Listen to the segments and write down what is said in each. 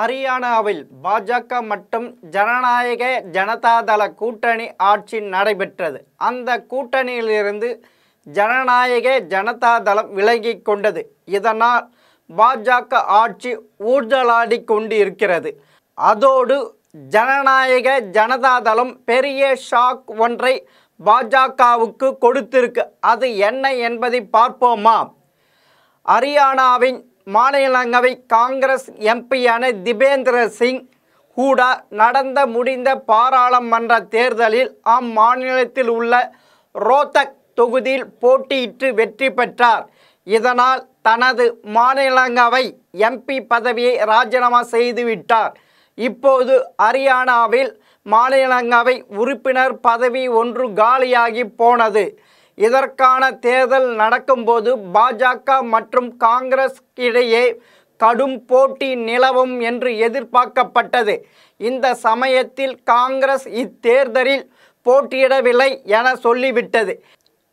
ஹரியானாவில் பாஜக மற்றும் ஜனநாயக ஜனதாதள கூட்டணி ஆட்சி நடைபெற்றது அந்த கூட்டணியிலிருந்து ஜனநாயக ஜனதாதளம் விலகி கொண்டது இதனால் பாஜக ஆட்சி ஊர்ஜலாடி கொண்டு இருக்கிறது அதோடு ஜனநாயக ஜனதாதளம் பெரிய ஷாக் ஒன்றை பாஜகவுக்கு கொடுத்திருக்கு அது என்ன என்பதை பார்ப்போமா ஹரியானாவின் மாநிலங்களவை காங்கிரஸ் எம்பியான திபேந்திர சிங் ஹூடா நடந்த முடிந்த பாராளுமன்ற தேர்தலில் அம்மாநிலத்தில் உள்ள ரோத்தக் தொகுதியில் போட்டியிட்டு வெற்றி பெற்றார் இதனால் தனது மாநிலங்களவை எம்பி பதவியை ராஜினாமா செய்துவிட்டார் இப்போது ஹரியானாவில் மாநிலங்களவை உறுப்பினர் பதவி ஒன்று காலியாகி போனது இதற்கான தேர்தல் நடக்கும்போது பாஜக மற்றும் காங்கிரஸ் இடையே கடும் போட்டி நிலவும் என்று எதிர்பார்க்கப்பட்டது இந்த சமயத்தில் காங்கிரஸ் இத்தேர்தலில் போட்டியிடவில்லை என சொல்லிவிட்டது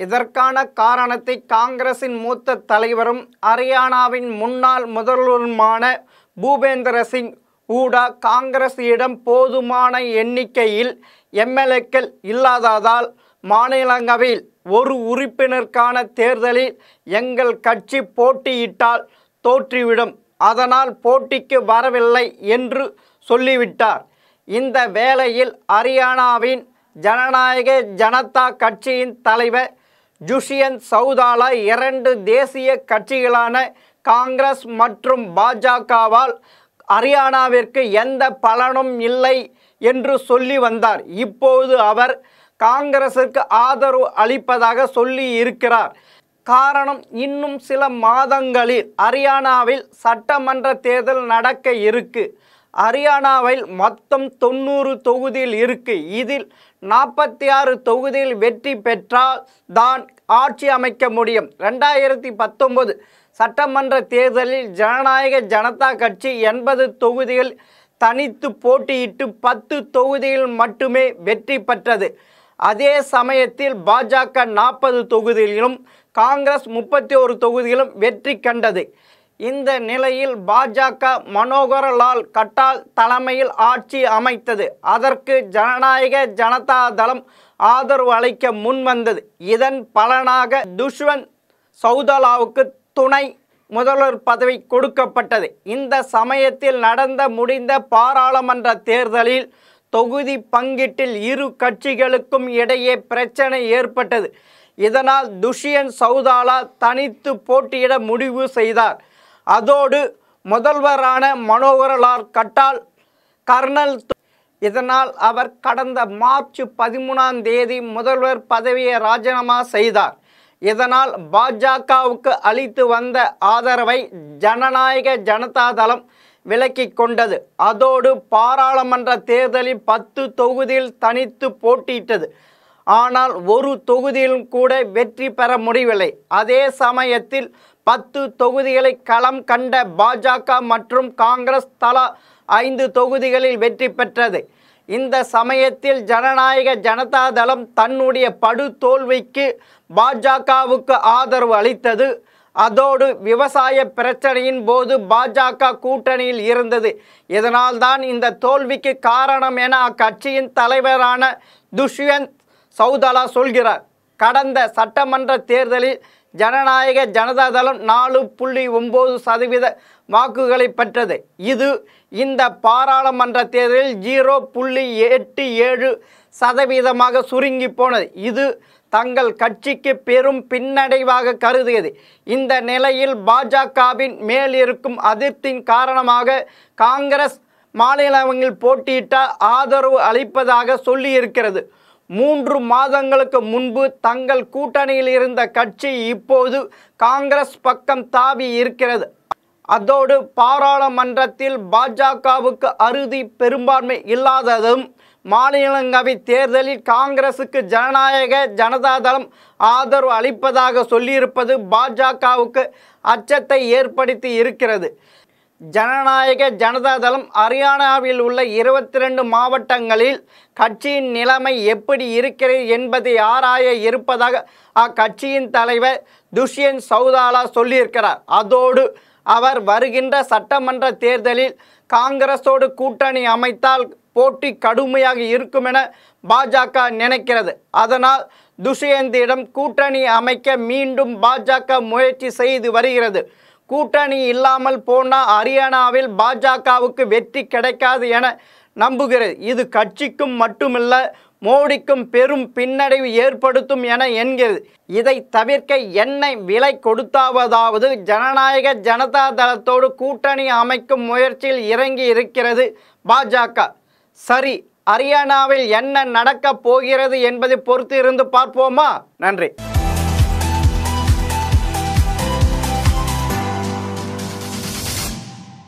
இதற்கான காரணத்தை காங்கிரஸின் மூத்த தலைவரும் ஹரியானாவின் முன்னாள் முதல்வருமான பூபேந்திர சிங் ஊடா காங்கிரஸிடம் போதுமான எண்ணிக்கையில் எம்எல்ஏக்கள் இல்லாததால் மாநிலங்களவையில் ஒரு உறுப்பினருக்கான தேர்தலில் எங்கள் கட்சி போட்டியிட்டால் தோற்றிவிடும் அதனால் போட்டிக்கு வரவில்லை என்று சொல்லிவிட்டார் இந்த வேளையில் ஹரியானாவின் ஜனநாயக ஜனதா கட்சியின் தலைவர் ஜுஷியன் சவுதாலா இரண்டு தேசிய கட்சிகளான காங்கிரஸ் மற்றும் பாஜகவால் ஹரியானாவிற்கு எந்த பலனும் இல்லை என்று சொல்லி வந்தார் இப்போது அவர் காங்கிரசுக்கு ஆதரவு அளிப்பதாக சொல்லி இருக்கிறார் காரணம் இன்னும் சில மாதங்களில் ஹரியானாவில் சட்டமன்ற தேர்தல் நடக்க இருக்கு ஹரியானாவில் மொத்தம் தொண்ணூறு தொகுதியில் இருக்கு இதில் நாற்பத்தி ஆறு தொகுதியில் வெற்றி பெற்றால் தான் ஆட்சி அமைக்க முடியும் ரெண்டாயிரத்தி பத்தொன்பது சட்டமன்ற தேர்தலில் ஜனநாயக ஜனதா கட்சி எண்பது தொகுதியில் தனித்து போட்டியிட்டு பத்து தொகுதியில் மட்டுமே வெற்றி பெற்றது அதே சமயத்தில் பாஜக நாற்பது தொகுதிகளிலும் காங்கிரஸ் முப்பத்தி ஒரு தொகுதியிலும் வெற்றி கண்டது இந்த நிலையில் பாஜக மனோகரலால் கட்டால் தலைமையில் ஆட்சி அமைத்தது அதற்கு ஜனநாயக ஜனதா தளம் ஆதரவு அளிக்க முன்வந்தது இதன் பலனாக துஷ்வந்த் சௌதலாவுக்கு துணை முதல்வர் பதவி கொடுக்கப்பட்டது இந்த சமயத்தில் நடந்த முடிந்த பாராளுமன்ற தேர்தலில் தொகுதி பங்கீட்டில் இரு கட்சிகளுக்கும் இடையே பிரச்சனை ஏற்பட்டது இதனால் துஷியன் சௌதாலா தனித்து போட்டியிட முடிவு செய்தார் அதோடு முதல்வரான மனோகரலால் கட்டால் கர்னல் இதனால் அவர் கடந்த மார்ச் பதிமூணாம் தேதி முதல்வர் பதவியை ராஜினாமா செய்தார் இதனால் பாஜகவுக்கு அளித்து வந்த ஆதரவை ஜனநாயக ஜனதா தளம் விலக்கி கொண்டது அதோடு பாராளுமன்ற தேர்தலில் பத்து தொகுதியில் தனித்து போட்டியிட்டது ஆனால் ஒரு தொகுதியிலும் கூட வெற்றி பெற முடியவில்லை அதே சமயத்தில் பத்து தொகுதிகளை களம் கண்ட பாஜக மற்றும் காங்கிரஸ் தலா ஐந்து தொகுதிகளில் வெற்றி பெற்றது இந்த சமயத்தில் ஜனநாயக ஜனதாதளம் தன்னுடைய படுதோல்விக்கு பாஜகவுக்கு ஆதரவு அளித்தது அதோடு விவசாய பிரச்சனையின் போது பாஜக கூட்டணியில் இருந்தது இதனால் தான் இந்த தோல்விக்கு காரணம் என அக்கட்சியின் தலைவரான துஷ்யந்த் சௌதலா சொல்கிறார் கடந்த சட்டமன்ற தேர்தலில் ஜனநாயக ஜனதாதளம் நாலு புள்ளி ஒம்பது சதவீத வாக்குகளை பெற்றது இது இந்த பாராளுமன்ற தேர்தலில் ஜீரோ புள்ளி எட்டு ஏழு சதவீதமாக சுருங்கி போனது இது தங்கள் கட்சிக்கு பெரும் பின்னடைவாக கருதியது இந்த நிலையில் பாஜகவின் மேல் இருக்கும் அதிர்ப்தியின் காரணமாக காங்கிரஸ் மாநிலங்களில் போட்டியிட்டால் ஆதரவு அளிப்பதாக சொல்லியிருக்கிறது மூன்று மாதங்களுக்கு முன்பு தங்கள் கூட்டணியில் இருந்த கட்சி இப்போது காங்கிரஸ் பக்கம் தாவி இருக்கிறது அதோடு பாராளுமன்றத்தில் பாஜகவுக்கு அறுதி பெரும்பான்மை இல்லாததும் மாநிலங்களவை தேர்தலில் காங்கிரசுக்கு ஜனநாயக ஜனதாதளம் ஆதரவு அளிப்பதாக சொல்லியிருப்பது பாஜகவுக்கு அச்சத்தை ஏற்படுத்தி இருக்கிறது ஜனநாயக ஜனதாதளம் ஹரியானாவில் உள்ள இருபத்தி ரெண்டு மாவட்டங்களில் கட்சியின் நிலைமை எப்படி இருக்கிறது என்பதை ஆராய இருப்பதாக அக்கட்சியின் தலைவர் துஷ்யந்த் சௌதாலா சொல்லியிருக்கிறார் அதோடு அவர் வருகின்ற சட்டமன்ற தேர்தலில் காங்கிரஸோடு கூட்டணி அமைத்தால் போட்டி கடுமையாக இருக்கும் என பாஜக நினைக்கிறது அதனால் துஷ்யந்தியிடம் கூட்டணி அமைக்க மீண்டும் பாஜக முயற்சி செய்து வருகிறது கூட்டணி இல்லாமல் போனால் ஹரியானாவில் பாஜகவுக்கு வெற்றி கிடைக்காது என நம்புகிறது இது கட்சிக்கும் மட்டுமில்லை மோடிக்கும் பெரும் பின்னடைவு ஏற்படுத்தும் என என்கிறது இதை தவிர்க்க எண்ணெய் விலை கொடுத்தாவதாவது ஜனநாயக ஜனதா தளத்தோடு கூட்டணி அமைக்கும் முயற்சியில் இறங்கி இருக்கிறது பாஜக சரி அரியானாவில் என்ன நடக்கப் போகிறது என்பதை பொறுத்து இருந்து பார்ப்போமா நன்றி